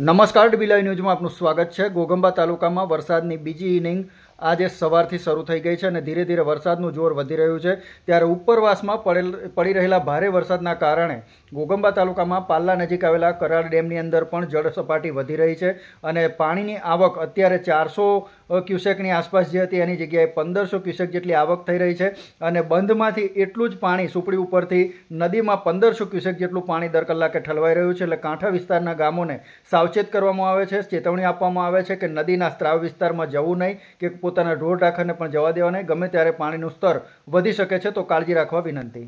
નમસ્કાર ડીબીલાઈ ન્યૂઝમાં આપનું સ્વાગત છે ગોગંબા તાલુકામાં વરસાદની બીજી ઇનિંગ આજે સવારથી શરૂ થઈ ગઈ છે અને ધીરે ધીરે વરસાદનું જોર વધી રહ્યું છે ત્યારે ઉપરવાસમાં પડેલ પડી રહેલા ભારે વરસાદના કારણે ગોગંબા તાલુકામાં પાલ્લા નજીક આવેલા કરાળ ડેમની અંદર પણ જળ સપાટી વધી રહી છે અને પાણીની આવક અત્યારે ચારસો ક્યુસેકની આસપાસ જે હતી એની જગ્યાએ પંદરસો ક્યુસેક જેટલી આવક થઈ રહી છે અને બંધમાંથી એટલું જ પાણી સુપડી ઉપરથી નદીમાં પંદરસો ક્યુસેક જેટલું પાણી દર કલાકે ઠલવાઈ રહ્યું છે એટલે કાંઠા વિસ્તારના ગામોને સાવચેત કરવામાં આવે છે ચેતવણી આપવામાં આવે છે કે નદીના સ્ત્રાવ વિસ્તારમાં જવું નહીં કે પોતાના ઢોર ઢાંખરને પણ જવા દેવા નહીં ગમે ત્યારે પાણીનું સ્તર વધી શકે છે તો કાળજી રાખવા વિનંતી